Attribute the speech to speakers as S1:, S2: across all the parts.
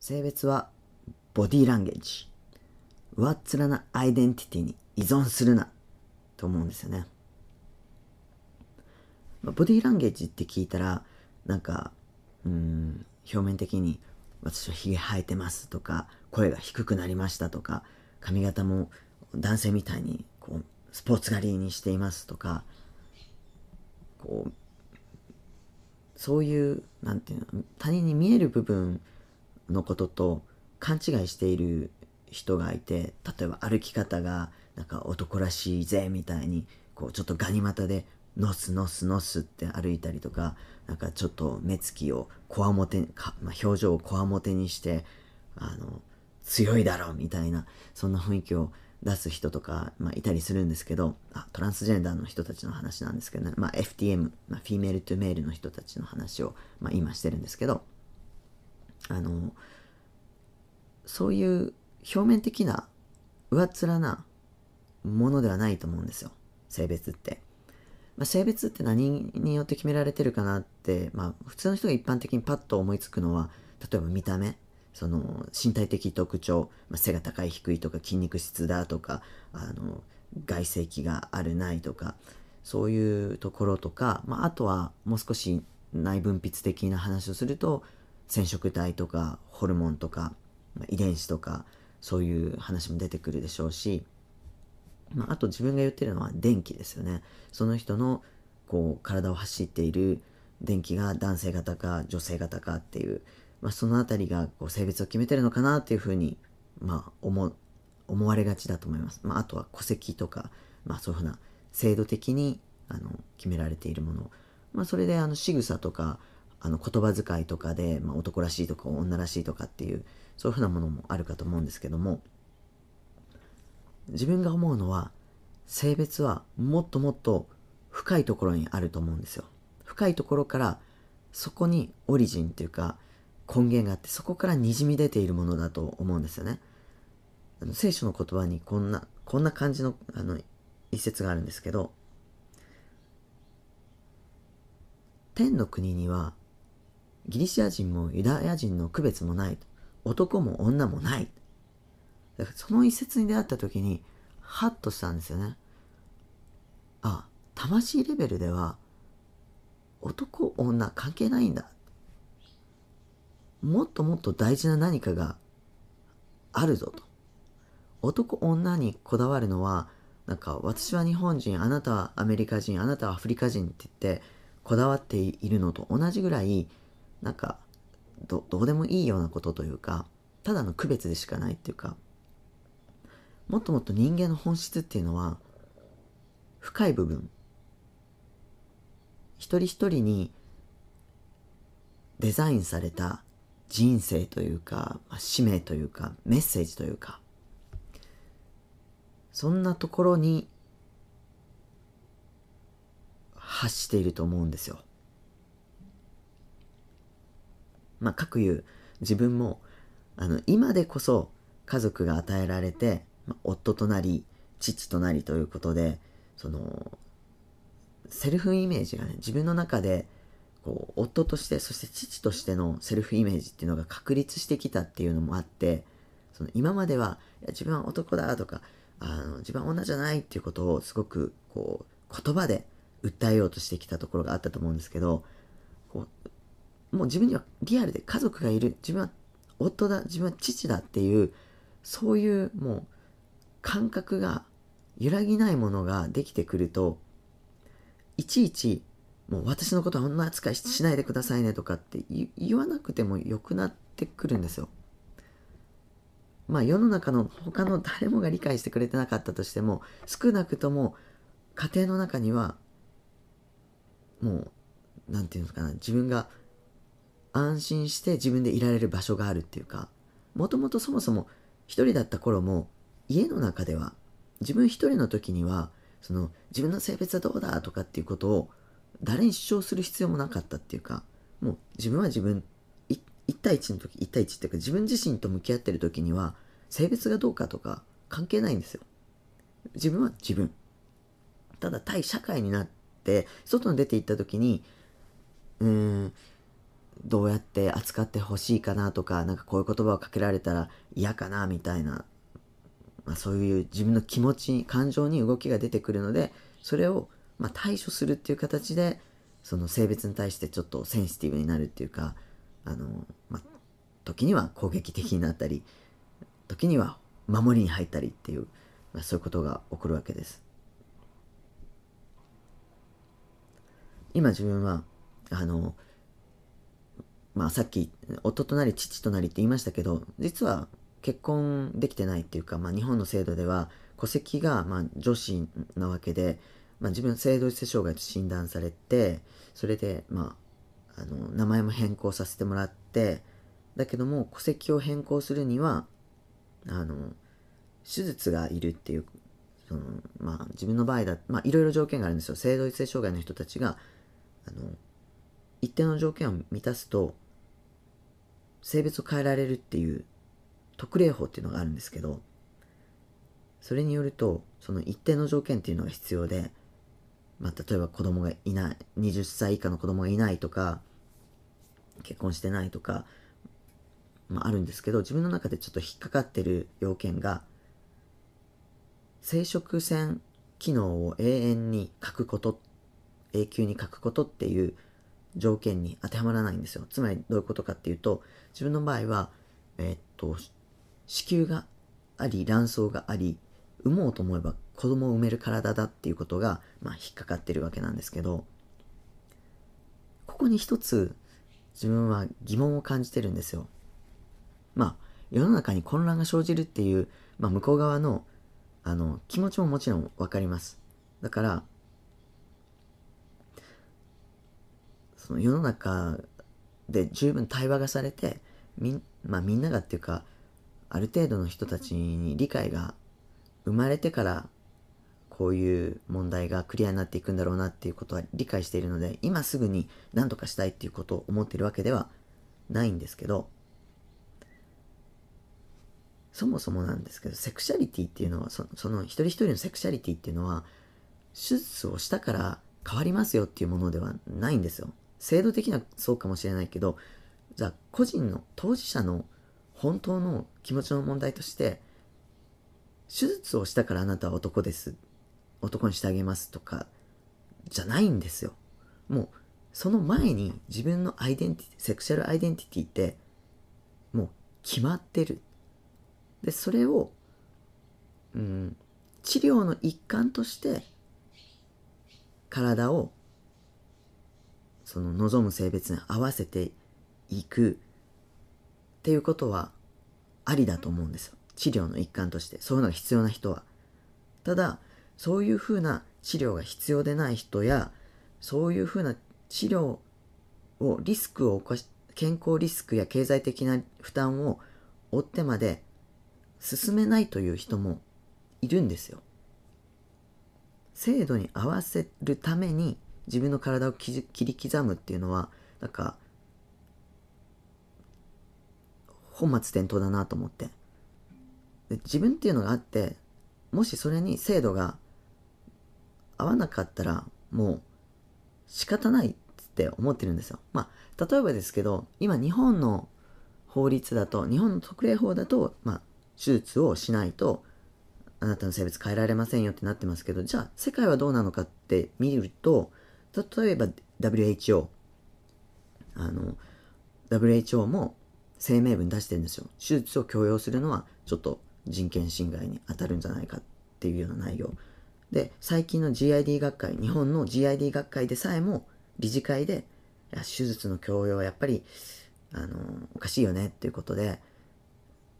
S1: 性別はボディーランゲージ。上っ面なアイデンティティに依存するな。と思うんですよね。まあ、ボディーランゲージって聞いたら、なんか、うん、表面的に私はヒゲ生えてますとか、声が低くなりましたとか、髪型も男性みたいにこうスポーツ狩りにしていますとか、こう、そういう、なんていうの、他人に見える部分のことと勘違いしている人がいて例えば歩き方がなんか男らしいぜみたいにこうちょっとガニ股でノスノスノスって歩いたりとかなんかちょっと目つきをこわもてか、まあ、表情をこわもてにしてあの強いだろみたいなそんな雰囲気を出す人とか、まあ、いたりするんですけどあトランスジェンダーの人たちの話なんですけど、ね、まあ、FTM、まあ、フィメールトゥメールの人たちの話を、まあ、今してるんですけどあのそういう表面的な上っ面なものではないと思うんですよ性別って。まあ、性別って何によって決められてるかなって、まあ、普通の人が一般的にパッと思いつくのは例えば見た目その身体的特徴、まあ、背が高い低いとか筋肉質だとかあの外器があるないとかそういうところとか、まあ、あとはもう少し内分泌的な話をすると染色体とかホルモンとか、まあ、遺伝子とかそういう話も出てくるでしょうし、まあ、あと自分が言ってるのは電気ですよねその人のこう体を走っている電気が男性型か女性型かっていう、まあ、その辺りがこう性別を決めてるのかなっていうふうに、まあ、思思われがちだと思います、まあ、あとは戸籍とか、まあ、そういうふうな制度的にあの決められているもの、まあ、それであの仕草とかあの言葉遣いとかで、まあ、男らしいとか女らしいとかっていうそういうふうなものもあるかと思うんですけども自分が思うのは性別はもっともっと深いところにあると思うんですよ。深いところからそこにオリジンっていうか根源があってそこからにじみ出ているものだと思うんですよね。あの聖書の言葉にこんなこんな感じのあの一節があるんですけど天の国にはギリシア人もユダヤ人の区別もない。男も女もない。だからその一節に出会った時に、ハッとしたんですよね。あ、魂レベルでは、男、女関係ないんだ。もっともっと大事な何かがあるぞと。男、女にこだわるのは、なんか私は日本人、あなたはアメリカ人、あなたはアフリカ人って言ってこだわっているのと同じぐらいなんかどうでもいいようなことというかただの区別でしかないっていうかもっともっと人間の本質っていうのは深い部分一人一人にデザインされた人生というか、まあ、使命というかメッセージというかそんなところに発していると思うんですよ。まあ、各う自分もあの今でこそ家族が与えられて、まあ、夫となり父となりということでそのセルフイメージがね自分の中でこう夫としてそして父としてのセルフイメージっていうのが確立してきたっていうのもあってその今まではいや自分は男だとかあの自分は女じゃないっていうことをすごくこう言葉で訴えようとしてきたところがあったと思うんですけどもう自分にはリアルで家族がいる自分は夫だ自分は父だっていうそういうもう感覚が揺らぎないものができてくるといちいちもう私のことはあんな扱いしないでくださいねとかって言わなくてもよくなってくるんですよ。まあ世の中の他の誰もが理解してくれてなかったとしても少なくとも家庭の中にはもう何て言うんですかな自分が安心して自分でいられる場所があるっていうかもともとそもそも一人だった頃も家の中では自分一人の時にはその自分の性別はどうだとかっていうことを誰に主張する必要もなかったっていうかもう自分は自分1対1の時1対1っていうか自分自身と向き合ってる時には性別がどうかとか関係ないんですよ自分は自分ただ対社会になって外に出て行った時にうーんどうやって扱ってほしいかなとか、なんかこういう言葉をかけられたら嫌かなみたいな、まあ、そういう自分の気持ち、感情に動きが出てくるので、それをまあ対処するっていう形で、その性別に対してちょっとセンシティブになるっていうか、あの、まあ、時には攻撃的になったり、時には守りに入ったりっていう、まあ、そういうことが起こるわけです。今自分は、あの、まあさっき、夫となり父となりって言いましたけど、実は結婚できてないっていうか、まあ日本の制度では、戸籍がまあ女子なわけで、まあ自分性同一性障害と診断されて、それでまあ、あの、名前も変更させてもらって、だけども戸籍を変更するには、あの、手術がいるっていう、その、まあ自分の場合だ、まあいろいろ条件があるんですよ。性同一性障害の人たちが、あの、一定の条件を満たすと性別を変えられるっていう特例法っていうのがあるんですけどそれによるとその一定の条件っていうのが必要で、まあ、例えば子供がいない20歳以下の子供がいないとか結婚してないとか、まあ、あるんですけど自分の中でちょっと引っかかってる要件が生殖腺機能を永遠に書くこと永久に書くことっていう条件に当てはまらないんですよ。つまりどういうことかっていうと、自分の場合は、えー、っと、子宮があり、卵巣があり、産もうと思えば子供を産める体だっていうことが、まあ、引っかかってるわけなんですけど、ここに一つ自分は疑問を感じてるんですよ。まあ、世の中に混乱が生じるっていう、まあ、向こう側の、あの、気持ちももちろんわかります。だから、その世の中で十分対話がされてみ,、まあ、みんながっていうかある程度の人たちに理解が生まれてからこういう問題がクリアになっていくんだろうなっていうことは理解しているので今すぐに何とかしたいっていうことを思ってるわけではないんですけどそもそもなんですけどセクシャリティっていうのはその一人一人のセクシャリティっていうのは手術をしたから変わりますよっていうものではないんですよ。制度的にはそうかもしれないけど、じゃあ個人の当事者の本当の気持ちの問題として、手術をしたからあなたは男です。男にしてあげますとか、じゃないんですよ。もう、その前に自分のアイデンティティ、セクシャルアイデンティティって、もう決まってる。で、それを、うん、治療の一環として、体をその望む性別に合わせていくっていうことはありだと思うんですよ。治療の一環として。そういうのが必要な人は。ただ、そういうふうな治療が必要でない人や、そういうふうな治療をリスクを起こし、健康リスクや経済的な負担を負ってまで進めないという人もいるんですよ。制度に合わせるために自分の体を切り刻むっていうのはなんか本末転倒だなと思ってで自分っていうのがあってもしそれに制度が合わなかったらもう仕方ないって思ってるんですよまあ例えばですけど今日本の法律だと日本の特例法だと、まあ、手術をしないとあなたの性別変えられませんよってなってますけどじゃあ世界はどうなのかって見ると例えば WHO、あの、WHO も声明文出してるんですよ。手術を強要するのはちょっと人権侵害に当たるんじゃないかっていうような内容。で、最近の GID 学会、日本の GID 学会でさえも理事会で、いや手術の強要はやっぱり、あの、おかしいよねっていうことで、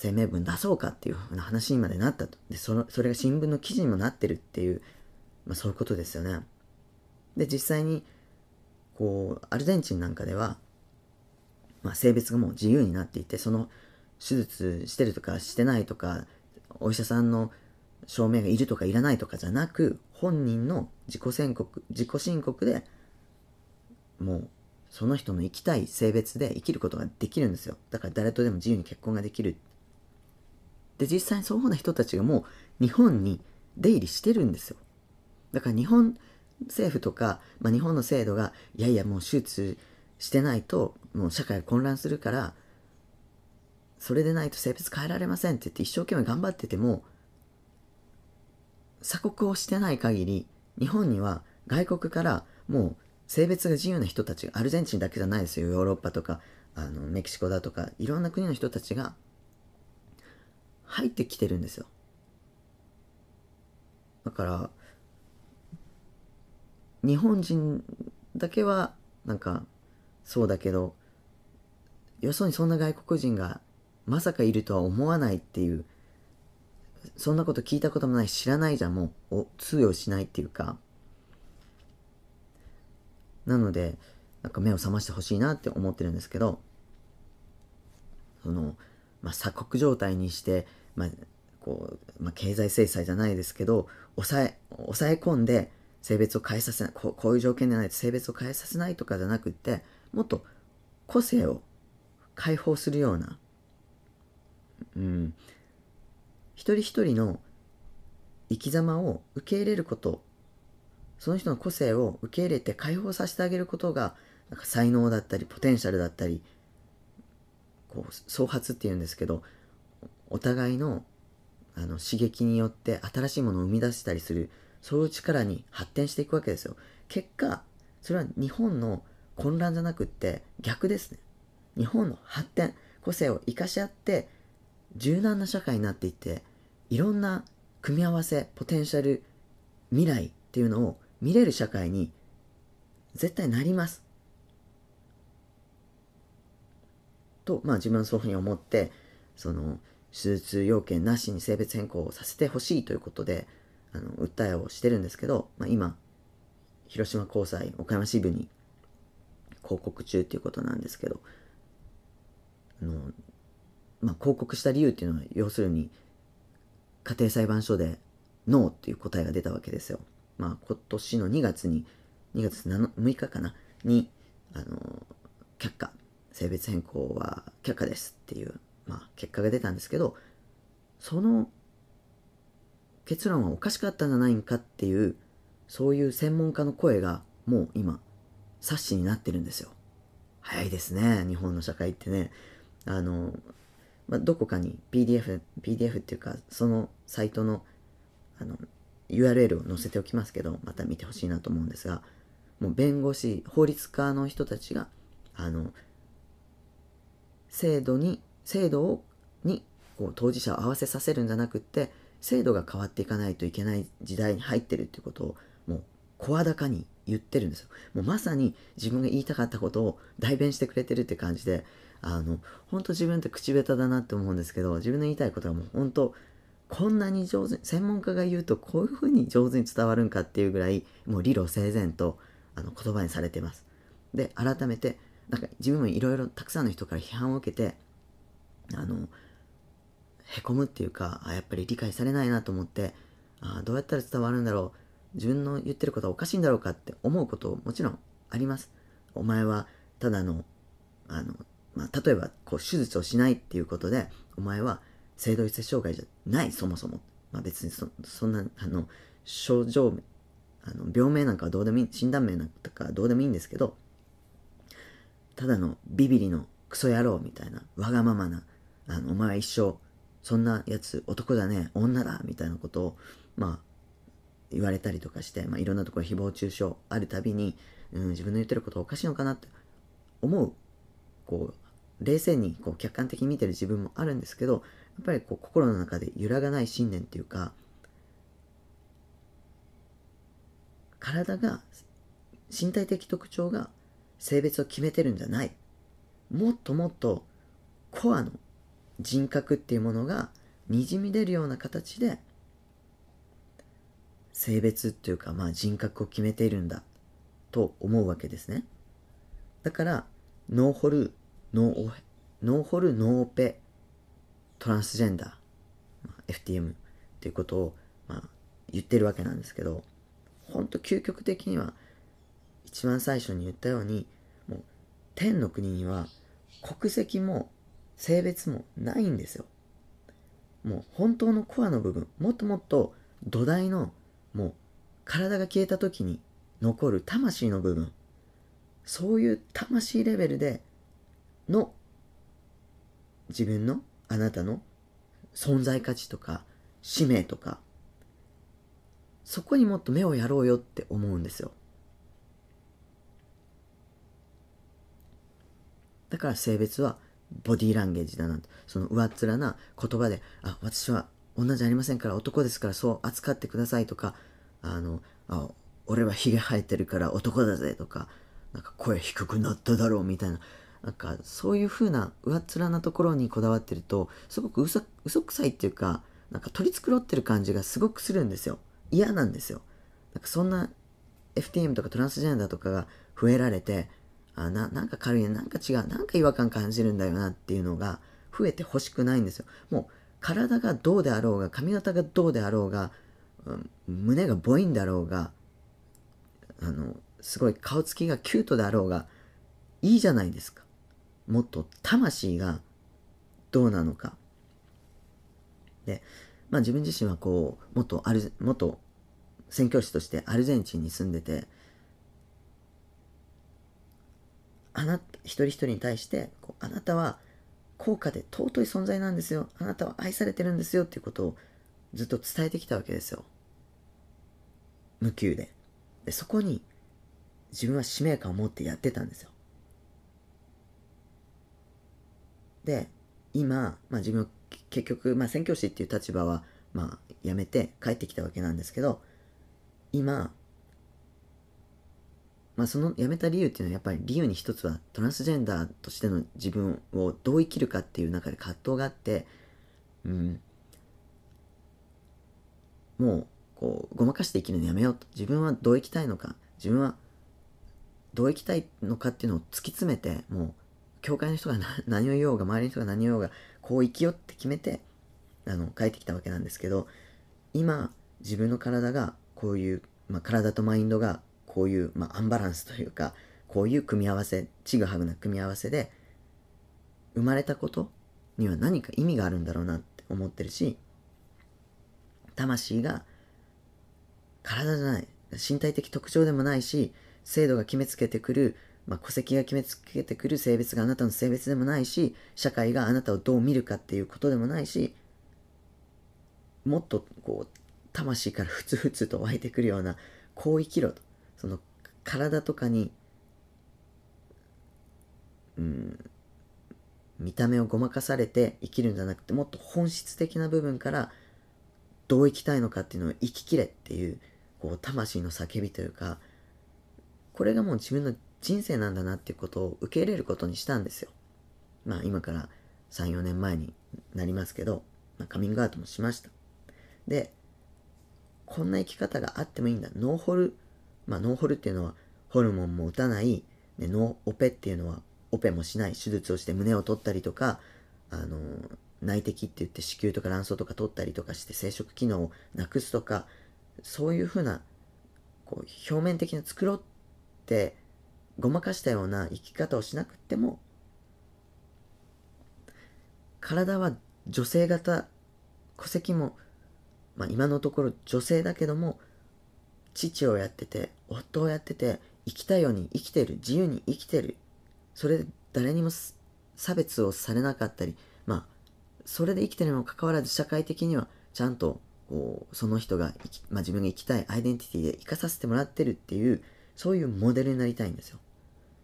S1: 声明文出そうかっていうふうな話にまでなったと。で、その、それが新聞の記事にもなってるっていう、まあそういうことですよね。で、実際に、こう、アルゼンチンなんかでは、まあ、性別がもう自由になっていて、その手術してるとかしてないとか、お医者さんの証明がいるとかいらないとかじゃなく、本人の自己宣告、自己申告でもうその人の生きたい性別で生きることができるんですよ。だから誰とでも自由に結婚ができる。で、実際にそういううな人たちがもう日本に出入りしてるんですよ。だから日本政府とか、まあ、日本の制度がいやいやもう手術してないともう社会が混乱するからそれでないと性別変えられませんって言って一生懸命頑張ってても鎖国をしてない限り日本には外国からもう性別が自由な人たちがアルゼンチンだけじゃないですよヨーロッパとかあのメキシコだとかいろんな国の人たちが入ってきてるんですよだから日本人だけはなんかそうだけどよそにそんな外国人がまさかいるとは思わないっていうそんなこと聞いたこともない知らないじゃんもう通用しないっていうかなのでなんか目を覚ましてほしいなって思ってるんですけどその、まあ、鎖国状態にして、まあこうまあ、経済制裁じゃないですけど抑え抑え込んで性別を変えさせないこういう条件でないと性別を変えさせないとかじゃなくってもっと個性を解放するような、うん、一人一人の生き様を受け入れることその人の個性を受け入れて解放させてあげることがなんか才能だったりポテンシャルだったりこう創発っていうんですけどお互いのあの刺激によって新しいものを生み出したりするそういう力に発展していくわけですよ結果それは日本の混乱じゃなくって逆ですね日本の発展個性を生かし合って柔軟な社会になっていっていろんな組み合わせポテンシャル未来っていうのを見れる社会に絶対なりますとまあ自分はそういうふうに思ってその手術要件なしに性別変更をさせてほしいということであの、訴えをしてるんですけど、まあ、今、広島高裁岡山支部に広告中っていうことなんですけど、あの、まあ、広告した理由っていうのは、要するに、家庭裁判所でノーっていう答えが出たわけですよ。まあ、今年の2月に、2月 7, 6日かな、に、あの、却下、性別変更は却下ですっていう、まあ、結果が出たんですけど、その結論はおかしかったんじゃないんかっていうそういう専門家の声がもう今冊子になってるんですよ早いですね日本の社会ってねあの、まあ、どこかに PDF PDF っていうかそのサイトのあの URL を載せておきますけどまた見てほしいなと思うんですがもう弁護士法律家の人たちがあの制度に制度にこう当事者を合わせさせるんじゃなくって制度が変わっていかないといけない時代に入ってるっていうことをもう声高に言ってるんですよ。もうまさに自分が言いたかったことを代弁してくれてるって感じで、あの、本当自分って口下手だなって思うんですけど、自分の言いたいことがもう本当、こんなに上手に、専門家が言うとこういうふうに上手に伝わるんかっていうぐらい、もう理路整然とあの言葉にされてます。で、改めて、なんか自分もいろいろたくさんの人から批判を受けて、あの、へこむっていうかやっぱり理解されないなと思ってあどうやったら伝わるんだろう自分の言ってることはおかしいんだろうかって思うこともちろんありますお前はただのあの、まあ、例えばこう手術をしないっていうことでお前は性同一性障害じゃないそもそも、まあ、別にそんなあの症状あの病名なんかはどうでもいい診断名なんかはどうでもいいんですけどただのビビリのクソ野郎みたいなわがままなあのお前は一生そんなやつ男だね、女だ、みたいなことを、まあ、言われたりとかして、まあ、いろんなところ誹謗中傷あるたびに、うん、自分の言ってることおかしいのかなって思う、こう、冷静にこう客観的に見てる自分もあるんですけど、やっぱりこう心の中で揺らがない信念っていうか、体が、身体的特徴が性別を決めてるんじゃない。もっともっとコアの人格っていうものがにじみ出るような形で性別っていうかまあ人格を決めているんだと思うわけですねだからノーホルノーオヘノーホルノーペトランスジェンダー、FTM っていうことを、まあ、言ってるわけなんですけどほんと究極的には一番最初に言ったようにもう天の国には国籍も性別もないんですよもう本当のコアの部分もっともっと土台のもう体が消えた時に残る魂の部分そういう魂レベルでの自分のあなたの存在価値とか使命とかそこにもっと目をやろうよって思うんですよだから性別はボディーランゲージだなんて、その上っ面な言葉で、あ、私は女じゃありませんから男ですからそう扱ってくださいとか、あの、あ俺はひげ生えてるから男だぜとか、なんか声低くなっただろうみたいな、なんかそういう風な上っ面なところにこだわってると、すごく嘘嘘くさいっていうか、なんか取り繕ってる感じがすごくするんですよ。嫌なんですよ。なんかそんな FTM とかトランスジェンダーとかが増えられて、あな、なんか軽いね、なんか違う、なんか違和感感じるんだよなっていうのが増えてほしくないんですよ。もう体がどうであろうが、髪型がどうであろうが、うん、胸がボインだろうが、あの、すごい顔つきがキュートであろうが、いいじゃないですか。もっと魂がどうなのか。で、まあ自分自身はこう、元ある、もっと宣教師としてアルゼンチンに住んでて、あな一人一人に対してこうあなたは高価で尊い存在なんですよあなたは愛されてるんですよっていうことをずっと伝えてきたわけですよ無給ででそこに自分は使命感を持ってやってたんですよで今、まあ、自分結局、まあ、宣教師っていう立場は、まあ、やめて帰ってきたわけなんですけど今まあ、その辞めた理由っていうのはやっぱり理由に一つはトランスジェンダーとしての自分をどう生きるかっていう中で葛藤があって、うん、もうこうごまかして生きるのやめようと自分はどう生きたいのか自分はどう生きたいのかっていうのを突き詰めてもう教会の人が 何を言おうが周りの人が何を言おうがこう生きようって決めてあの帰ってきたわけなんですけど今自分の体がこういう、まあ、体とマインドがこういう、まあ、アンバランスというかこういう組み合わせちぐはぐな組み合わせで生まれたことには何か意味があるんだろうなって思ってるし魂が体じゃない身体的特徴でもないし制度が決めつけてくる、まあ、戸籍が決めつけてくる性別があなたの性別でもないし社会があなたをどう見るかっていうことでもないしもっとこう魂からふつふつと湧いてくるようなこう生きろとその体とかに、うん、見た目をごまかされて生きるんじゃなくてもっと本質的な部分からどう生きたいのかっていうのを生ききれっていうこう魂の叫びというかこれがもう自分の人生なんだなっていうことを受け入れることにしたんですよ。まあ今から34年前になりますけど、まあ、カミングアウトもしました。でこんな生き方があってもいいんだノーホルまあ、ノーホルっていうのはホルモンも打たない、ね、ノーオペっていうのはオペもしない手術をして胸を取ったりとか、あの内的って言って子宮とか卵巣とか取ったりとかして生殖機能をなくすとかそういうふうなこう表面的なうってごまかしたような生き方をしなくても体は女性型戸籍も、まあ、今のところ女性だけども父をやってて夫をやってて生きたいように生きてる自由に生きてるそれで誰にも差別をされなかったりまあそれで生きてるにもかかわらず社会的にはちゃんとこうその人がまあ、自分が生きたいアイデンティティで生かさせてもらってるっていうそういうモデルになりたいんですよ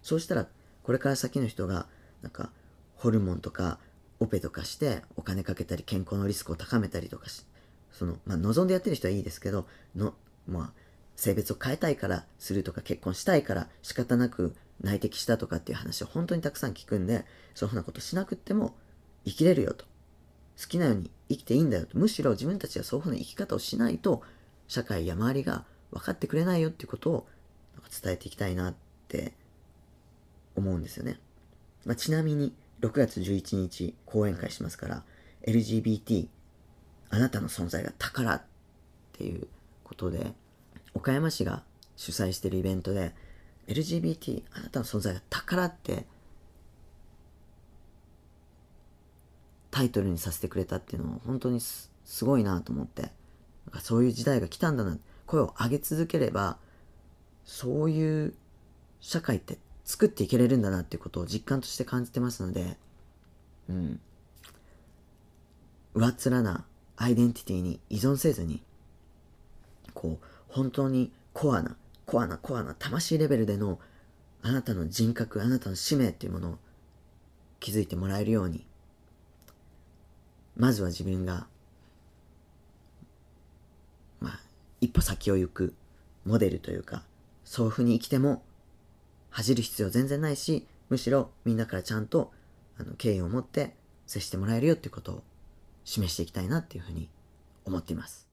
S1: そうしたらこれから先の人がなんかホルモンとかオペとかしてお金かけたり健康のリスクを高めたりとかしその、まあ、望んでやってる人はいいですけどの、まあ、性別を変えたいからするとか結婚したいから仕方なく内的したとかっていう話を本当にたくさん聞くんでそういうふうなことしなくっても生きれるよと好きなように生きていいんだよとむしろ自分たちはそういうふうな生き方をしないと社会や周りが分かってくれないよっていうことを伝えていきたいなって思うんですよね、まあ、ちなみに6月11日講演会しますから LGBT あなたの存在が宝っていうことで岡山市が主催してるイベントで LGBT あなたの存在が宝ってタイトルにさせてくれたっていうのは本当にすごいなと思ってなんかそういう時代が来たんだな声を上げ続ければそういう社会って作っていけれるんだなっていうことを実感として感じてますのでうん上っ面なアイデンティティに依存せずにこう本当にコアな、コアな、コアな魂レベルでのあなたの人格、あなたの使命っていうものを気づいてもらえるように、まずは自分が、まあ、一歩先を行くモデルというか、そういうふうに生きても恥じる必要全然ないし、むしろみんなからちゃんとあの敬意を持って接してもらえるよっていうことを示していきたいなっていうふうに思っています。